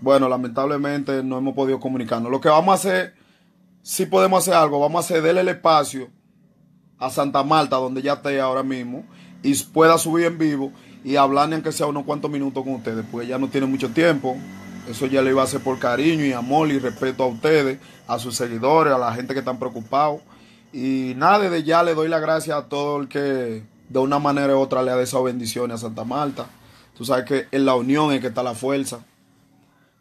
Bueno, lamentablemente no hemos podido comunicarnos. Lo que vamos a hacer, si podemos hacer algo, vamos a cederle el espacio a Santa Marta, donde ya esté ahora mismo, y pueda subir en vivo y hablarle aunque sea unos cuantos minutos con ustedes, porque ya no tiene mucho tiempo. Eso ya le iba a hacer por cariño y amor y respeto a ustedes, a sus seguidores, a la gente que están preocupados. Y nada, desde ya le doy la gracias a todo el que de una manera u otra le ha dado bendiciones a Santa Marta. Tú sabes que en la unión es que está la fuerza.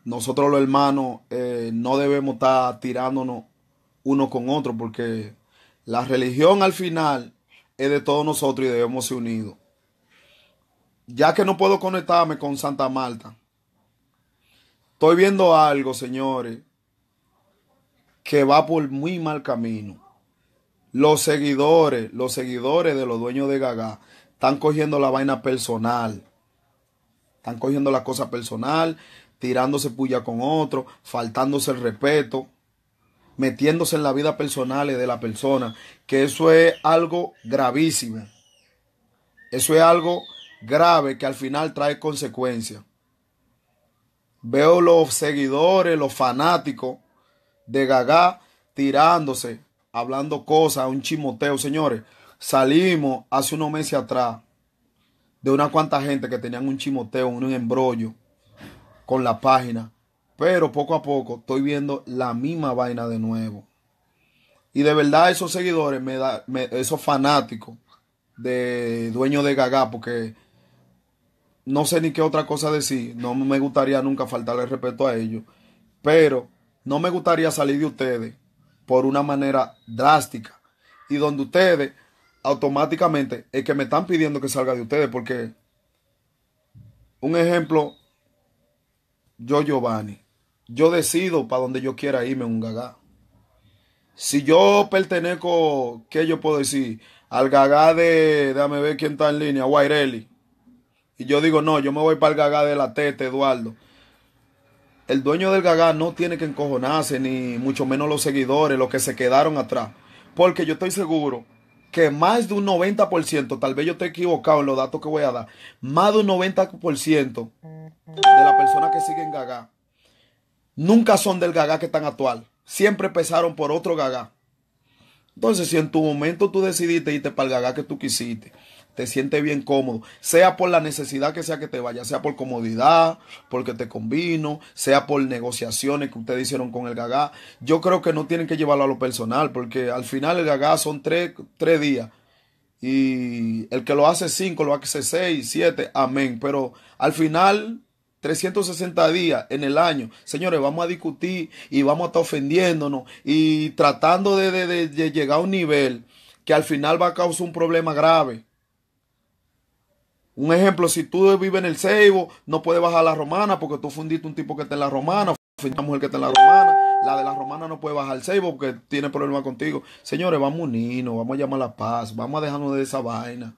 Nosotros los hermanos eh, no debemos estar tirándonos uno con otro porque la religión al final es de todos nosotros y debemos ser unidos. Ya que no puedo conectarme con Santa Marta, estoy viendo algo, señores, que va por muy mal camino. Los seguidores, los seguidores de los dueños de Gaga están cogiendo la vaina personal. Están cogiendo la cosa personal, tirándose puya con otro, faltándose el respeto, metiéndose en la vida personal de la persona, que eso es algo gravísimo. Eso es algo grave que al final trae consecuencias. Veo los seguidores, los fanáticos de Gaga tirándose, hablando cosas, un chimoteo. Señores, salimos hace unos meses atrás de una cuanta gente que tenían un chimoteo, un embrollo con la página. Pero poco a poco estoy viendo la misma vaina de nuevo. Y de verdad esos seguidores, esos fanáticos de dueño de Gaga, porque no sé ni qué otra cosa decir. No me gustaría nunca faltarle respeto a ellos. Pero no me gustaría salir de ustedes por una manera drástica. Y donde ustedes automáticamente ...es que me están pidiendo que salga de ustedes. Porque, un ejemplo, yo Giovanni, yo decido para donde yo quiera irme un gagá. Si yo pertenezco, ¿qué yo puedo decir? Al gagá de, déjame ver quién está en línea, Guaireli. Y yo digo, no, yo me voy para el gagá de la tete, Eduardo. El dueño del gagá no tiene que encojonarse, ni mucho menos los seguidores, los que se quedaron atrás. Porque yo estoy seguro que más de un 90%, tal vez yo esté equivocado en los datos que voy a dar, más de un 90% de las personas que siguen Gaga nunca son del Gaga que están actual. Siempre empezaron por otro Gaga. Entonces, si en tu momento tú decidiste irte para el Gaga que tú quisiste, te sientes bien cómodo, sea por la necesidad que sea que te vaya, sea por comodidad, porque te convino, sea por negociaciones que ustedes hicieron con el gagá. Yo creo que no tienen que llevarlo a lo personal, porque al final el gagá son tres, días. Y el que lo hace cinco, lo hace seis, siete, amén. Pero al final 360 días en el año. Señores, vamos a discutir y vamos a estar ofendiéndonos y tratando de, de, llegar a un nivel que al final va a causar un problema grave. Un ejemplo, si tú vives en el Seibo, no puedes bajar la romana porque tú fundiste un tipo que está en la romana, fundiste una mujer que está en la romana. La de la romana no puede bajar el Seibo porque tiene problemas contigo. Señores, vamos unidos, vamos a llamar la paz, vamos a dejarnos de esa vaina.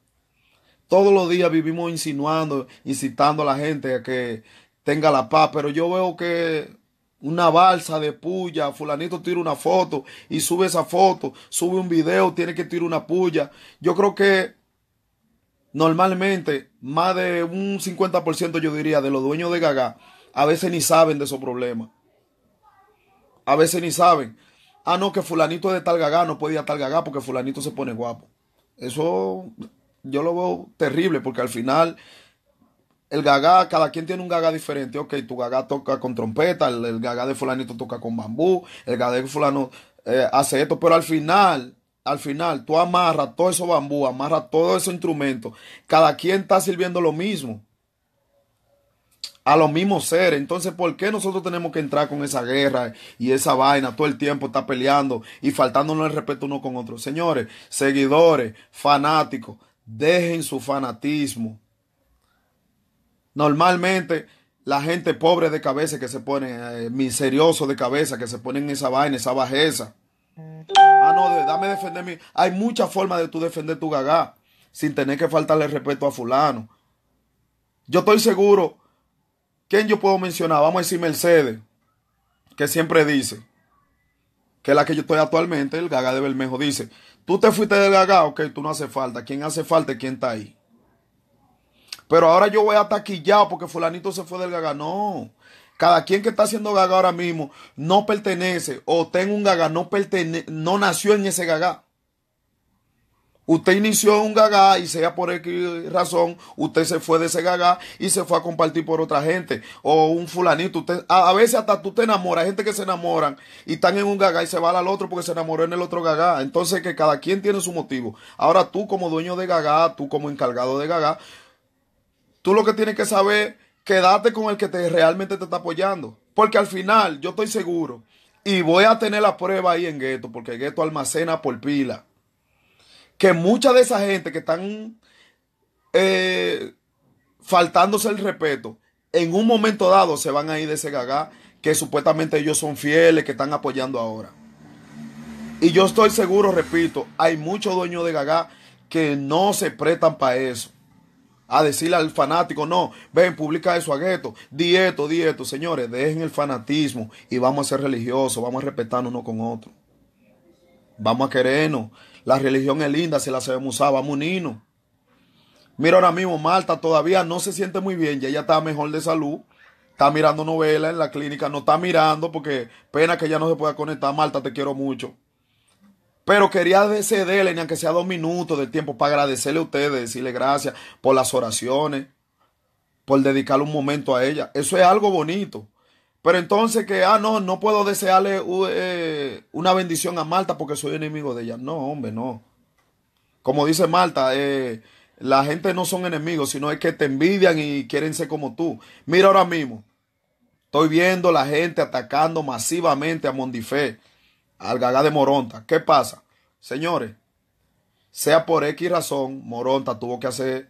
Todos los días vivimos insinuando, incitando a la gente a que tenga la paz, pero yo veo que una balsa de puya, fulanito tira una foto y sube esa foto, sube un video, tiene que tirar una puya. Yo creo que normalmente más de un 50% yo diría de los dueños de Gaga a veces ni saben de esos problemas. A veces ni saben. Ah, no, que fulanito de tal Gaga no puede ir a tal Gaga porque fulanito se pone guapo. Eso yo lo veo terrible porque al final el gaga, cada quien tiene un gaga diferente. Ok, tu gaga toca con trompeta, el, gagá gaga de fulanito toca con bambú, el gagá de fulano eh, hace esto, pero al final al final tú amarras todo eso bambú, amarras todo ese instrumento. Cada quien está sirviendo lo mismo. A los mismos seres. Entonces, ¿por qué nosotros tenemos que entrar con esa guerra y esa vaina? Todo el tiempo está peleando y faltándonos el respeto uno con otro. Señores, seguidores, fanáticos, dejen su fanatismo. Normalmente, la gente pobre de cabeza que se pone, eh, miserioso de cabeza, que se pone en esa vaina, esa bajeza no dame defender Hay muchas formas de tú defender tu gaga sin tener que faltarle respeto a fulano. Yo estoy seguro. ¿Quién yo puedo mencionar? Vamos a decir Mercedes, que siempre dice que la que yo estoy actualmente, el Gaga de Bermejo, dice, tú te fuiste del Gaga, ok, tú no hace falta. ¿Quién hace falta? ¿Quién está ahí? Pero ahora yo voy a taquillado porque fulanito se fue del Gaga. No, cada quien que está haciendo gaga ahora mismo no pertenece o tenga un gaga, no, pertene no nació en ese gaga. Usted inició un gaga y sea por qué razón, usted se fue de ese gaga y se fue a compartir por otra gente o un fulanito. Usted, a, veces hasta tú te enamoras, gente que se enamoran y están en un gaga y se va al otro porque se enamoró en el otro gaga. Entonces que cada quien tiene su motivo. Ahora tú como dueño de gaga, tú como encargado de gaga, tú lo que tienes que saber quédate con el que te, realmente te está apoyando. Porque al final, yo estoy seguro, y voy a tener la prueba ahí en Gueto, porque Gueto almacena por pila, que mucha de esa gente que están eh, faltándose el respeto, en un momento dado se van a ir de ese gagá que supuestamente ellos son fieles, que están apoyando ahora. Y yo estoy seguro, repito, hay muchos dueños de gagá que no se prestan para eso a decirle al fanático, no, ven, publica eso a gueto, dieto esto, Señores, dejen el fanatismo y vamos a ser religiosos, vamos a respetarnos uno con otro. Vamos a querernos. La religión es linda si la sabemos usar, vamos a unirnos. Mira ahora mismo, Marta todavía no se siente muy bien, ya ella está mejor de salud. Está mirando novelas en la clínica, no está mirando porque pena que ya no se pueda conectar. Marta, te quiero mucho. Pero quería cederle, ni aunque sea dos minutos del tiempo, para agradecerle a ustedes, decirle gracias por las oraciones, por dedicarle un momento a ella. Eso es algo bonito. Pero entonces que, ah, no, no puedo desearle eh, una bendición a Marta porque soy enemigo de ella. No, hombre, no. Como dice Marta, eh, la gente no son enemigos, sino es que te envidian y quieren ser como tú. Mira ahora mismo, estoy viendo la gente atacando masivamente a Mondifé al Gagá de Moronta. ¿Qué pasa? Señores, sea por X razón, Moronta tuvo que hacer,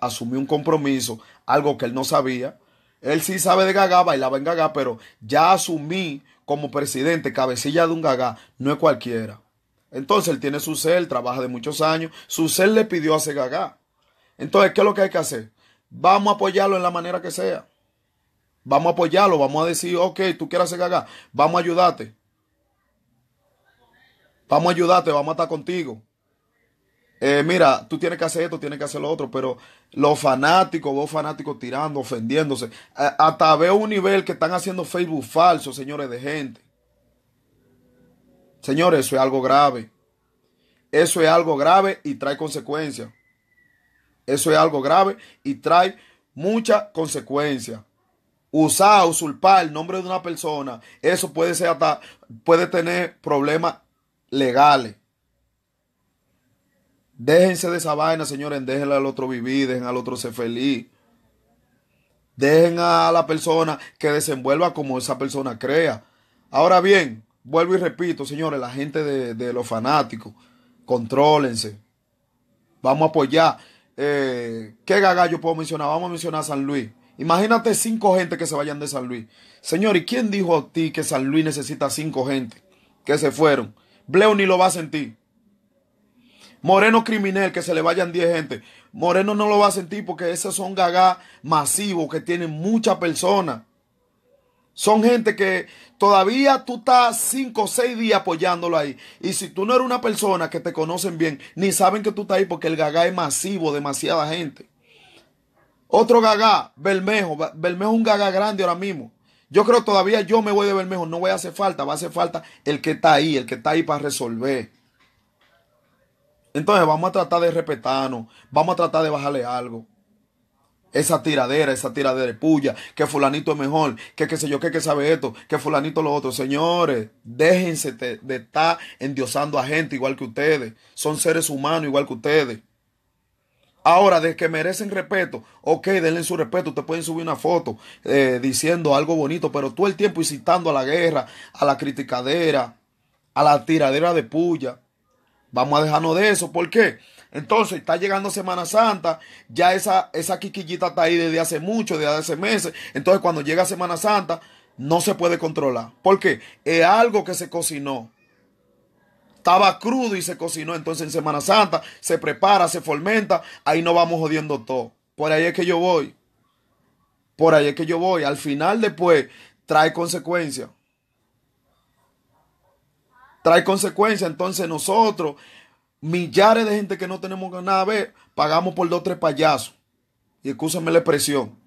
asumir un compromiso, algo que él no sabía. Él sí sabe de Gagá, bailaba en Gagá, pero ya asumí como presidente, cabecilla de un Gagá, no es cualquiera. Entonces él tiene su cel, trabaja de muchos años, su cel le pidió hacer Gaga. Entonces, ¿qué es lo que hay que hacer? Vamos a apoyarlo en la manera que sea. Vamos a apoyarlo, vamos a decir, ok, tú quieres hacer Gaga, vamos a ayudarte. Vamos a ayudarte, vamos a estar contigo. Eh, mira, tú tienes que hacer esto, tienes que hacer lo otro, pero los fanáticos, vos fanáticos tirando, ofendiéndose, eh, hasta veo un nivel que están haciendo Facebook falso, señores, de gente. Señores, eso es algo grave. Eso es algo grave y trae consecuencias. Eso es algo grave y trae muchas consecuencias. Usar, usurpar el nombre de una persona, eso puede ser hasta, puede tener problemas legales. Déjense de esa vaina, señores. Déjenle al otro vivir, dejen al otro ser feliz. Dejen a la persona que desenvuelva como esa persona crea. Ahora bien, vuelvo y repito, señores, la gente de, los fanáticos, contrólense. Vamos a apoyar. Eh, ¿Qué gagallo puedo mencionar? Vamos a mencionar a San Luis. Imagínate cinco gente que se vayan de San Luis. Señor, ¿y quién dijo a ti que San Luis necesita cinco gente que se fueron? Bleu ni lo va a sentir. Moreno criminal, que se le vayan 10 gente. Moreno no lo va a sentir porque esos son gagá masivos que tienen muchas personas. Son gente que todavía tú estás 5 o 6 días apoyándolo ahí. Y si tú no eres una persona que te conocen bien, ni saben que tú estás ahí porque el gagá es masivo, demasiada gente. Otro gagá, Bermejo. Bermejo es un gagá grande ahora mismo. Yo creo todavía yo me voy a ver mejor. No voy a hacer falta. Va a hacer falta el que está ahí, el que está ahí para resolver. Entonces vamos a tratar de respetarnos. Vamos a tratar de bajarle algo. Esa tiradera, esa tiradera de puya, que fulanito es mejor, que qué sé yo, que, sabe esto, que fulanito lo otro. Señores, déjense de, de estar endiosando a gente igual que ustedes. Son seres humanos igual que ustedes. Ahora, de que merecen respeto, ok, denle su respeto, te pueden subir una foto eh, diciendo algo bonito, pero todo el tiempo incitando a la guerra, a la criticadera, a la tiradera de puya. Vamos a dejarnos de eso, ¿por qué? Entonces, está llegando Semana Santa, ya esa, esa quiquillita está ahí desde hace mucho, desde hace meses, entonces cuando llega Semana Santa, no se puede controlar. ¿Por qué? Es algo que se cocinó. Estaba crudo y se cocinó. Entonces en Semana Santa se prepara, se fomenta. Ahí no vamos jodiendo todo. Por ahí es que yo voy. Por ahí es que yo voy. Al final después trae consecuencia. Trae consecuencia. Entonces nosotros, millares de gente que no tenemos nada a ver, pagamos por dos, tres payasos. Y escúchame la expresión.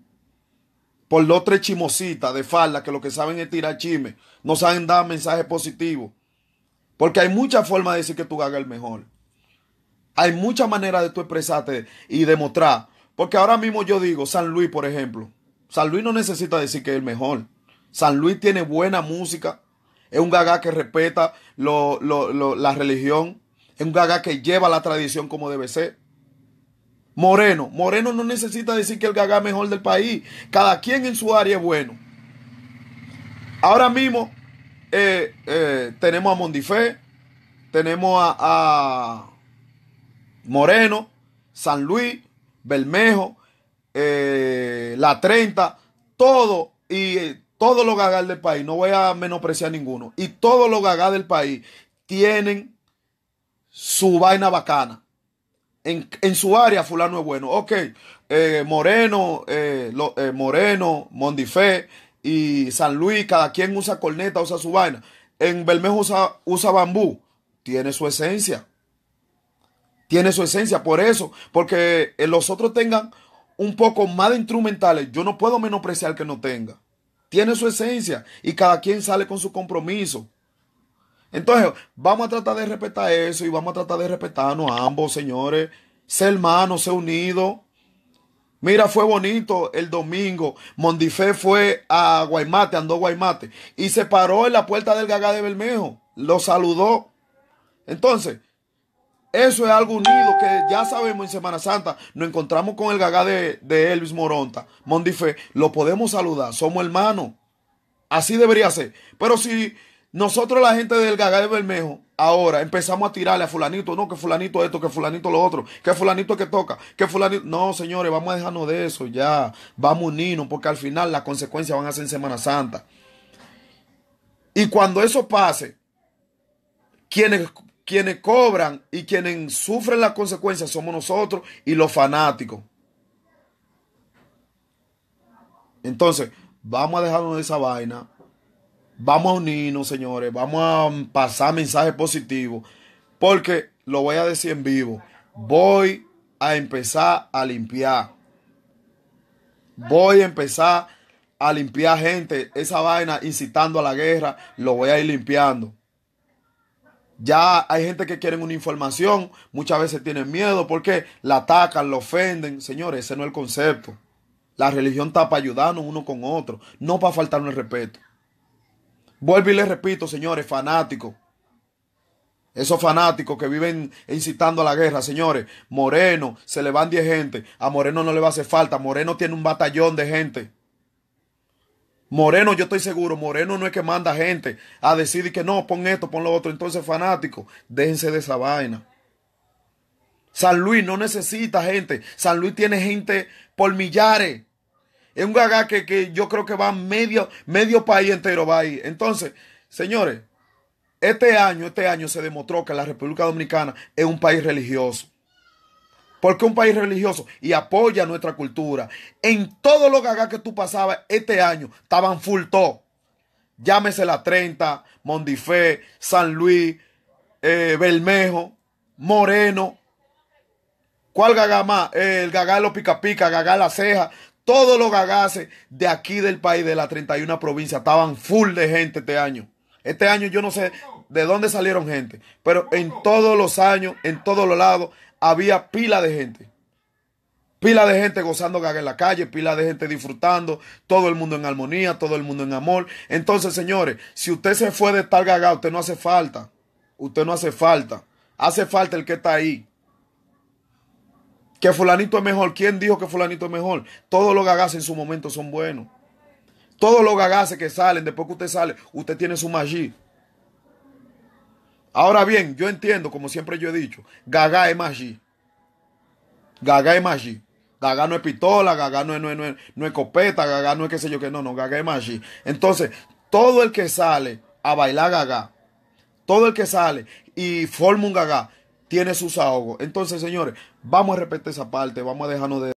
Por dos, tres chimositas de falda que lo que saben es tirar chimes. No saben dar mensajes positivos. Porque hay muchas formas de decir que tú es el mejor. Hay muchas maneras de tú expresarte y demostrar. Porque ahora mismo yo digo, San Luis, por ejemplo. San Luis no necesita decir que es el mejor. San Luis tiene buena música. Es un gaga que respeta la religión. Es un gaga que lleva la tradición como debe ser. Moreno. Moreno no necesita decir que el gaga mejor del país. Cada quien en su área es bueno. Ahora mismo, eh, tenemos a Mondifé, tenemos a, Moreno, San Luis, Bermejo, eh, La 30, todo y eh, todos los gagas del país, no voy a menospreciar ninguno, y todos los gagas del país tienen su vaina bacana. En, su área fulano es bueno. Ok, eh, Moreno, Moreno, Mondifé y San Luis, cada quien usa corneta, usa su vaina. En Bermejo usa, bambú. Tiene su esencia. Tiene su esencia. Por eso, porque eh, los otros tengan un poco más de instrumentales, yo no puedo menospreciar que no tenga. Tiene su esencia y cada quien sale con su compromiso. Entonces, vamos a tratar de respetar eso y vamos a tratar de respetarnos a ambos, señores. Ser hermanos, ser unidos. Mira, fue bonito el domingo. Mondifé fue a Guaymate, andó Guaymate. Y se paró en la puerta del Gagá de Bermejo. Lo saludó. Entonces, eso es algo unido que ya sabemos en Semana Santa. Nos encontramos con el Gagá de, de Elvis Moronta. Mondifé, lo podemos saludar. Somos hermanos. Así debería ser. Pero si nosotros la gente del Gagá de Bermejo, ahora empezamos a tirarle a fulanito, no, que fulanito esto, que fulanito lo otro, que fulanito que toca, que fulanito... No, señores, vamos a dejarnos de eso ya, vamos a unirnos, porque al final las consecuencias van a ser en Semana Santa. Y cuando eso pase, quienes, quienes cobran y quienes sufren las consecuencias somos nosotros y los fanáticos. Entonces, vamos a dejarnos de esa vaina, Vamos a unirnos, señores. Vamos a pasar mensajes positivos. Porque lo voy a decir en vivo. Voy a empezar a limpiar. Voy a empezar a limpiar gente. Esa vaina incitando a la guerra. Lo voy a ir limpiando. Ya hay gente que quiere una información, muchas veces tienen miedo porque la atacan, la ofenden. Señores, ese no es el concepto. La religión está para ayudarnos uno con otro, no para faltarnos el respeto. Vuelvo y les repito, señores, fanáticos. Esos fanáticos que viven incitando a la guerra, señores. Moreno, se le van 10 gente. A Moreno no le va a hacer falta. Moreno tiene un batallón de gente. Moreno, yo estoy seguro, Moreno no es que manda gente a decir que no, pon esto, pon lo otro. Entonces, fanático. déjense de esa vaina. San Luis no necesita gente. San Luis tiene gente por millares. Es un gaga que, yo creo que va medio, medio país entero va ahí. Entonces, señores, este año, este año se demostró que la República Dominicana es un país religioso. Porque un país religioso y apoya nuestra cultura. En todos los gaga que tú pasabas este año, estaban full top. Llámese la 30, Mondifé, San Luis, Belmejo, eh, Bermejo, Moreno. ¿Cuál gaga más? el gaga de los pica pica, gaga de la ceja. Todos los gagases de aquí del país, de la 31 provincia, estaban full de gente este año. Este año yo no sé de dónde salieron gente, pero en todos los años, en todos los lados, había pila de gente. Pila de gente gozando gaga en la calle, pila de gente disfrutando, todo el mundo en armonía, todo el mundo en amor. Entonces, señores, si usted se fue de estar gaga, usted no hace falta. Usted no hace falta. Hace falta el que está ahí. Que fulanito es mejor. ¿Quién dijo que fulanito es mejor? Todos los gagas en su momento son buenos. Todos los gagas que salen, después que usted sale, usted tiene su magí. Ahora bien, yo entiendo, como siempre yo he dicho, gaga es magí. Gaga es magí. Gaga no es pistola, gaga no es, no es, no es, copeta, gaga no es qué sé yo qué, no, no, gaga es magí. Entonces, todo el que sale a bailar gaga, todo el que sale y forma un gaga, tiene sus ahogos. Entonces, señores, vamos a repetir esa parte, vamos a dejarnos de